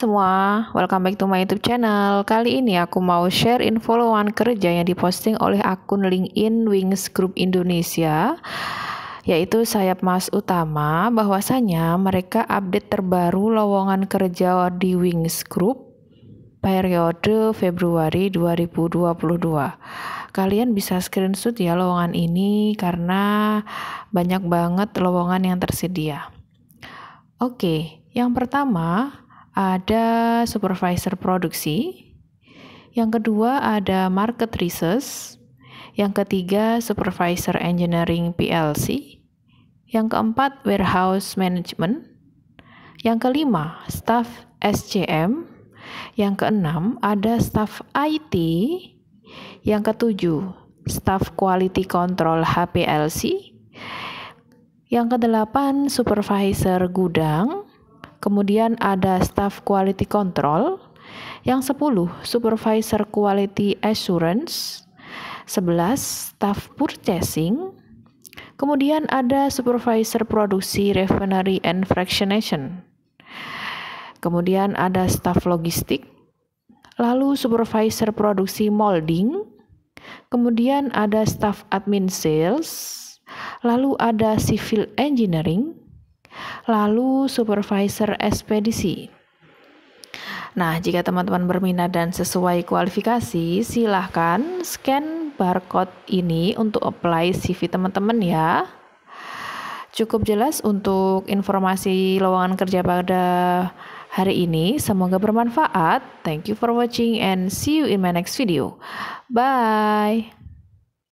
semua, welcome back to my YouTube channel. Kali ini aku mau share info lowongan kerja yang diposting oleh akun LinkedIn Wings Group Indonesia, yaitu Sayap Mas Utama, bahwasanya mereka update terbaru lowongan kerja di Wings Group periode Februari 2022. Kalian bisa screenshot ya lowongan ini karena banyak banget lowongan yang tersedia. Oke, yang pertama ada supervisor produksi, yang kedua ada market research, yang ketiga supervisor engineering PLC, yang keempat warehouse management, yang kelima staff SCM, yang keenam ada staff IT, yang ketujuh staff quality control HPLC, yang kedelapan supervisor gudang, Kemudian ada staff quality control. Yang 10, supervisor quality assurance. 11, staff purchasing. Kemudian ada supervisor produksi, refinery and fractionation. Kemudian ada staff logistik, lalu supervisor produksi molding, kemudian ada staff admin sales, lalu ada civil engineering, lalu supervisor ekspedisi. Nah, jika teman-teman berminat dan sesuai kualifikasi, silahkan scan barcode ini untuk apply CV teman-teman ya. Cukup jelas untuk informasi lowongan kerja pada hari ini. Semoga bermanfaat. Thank you for watching and see you in my next video. Bye.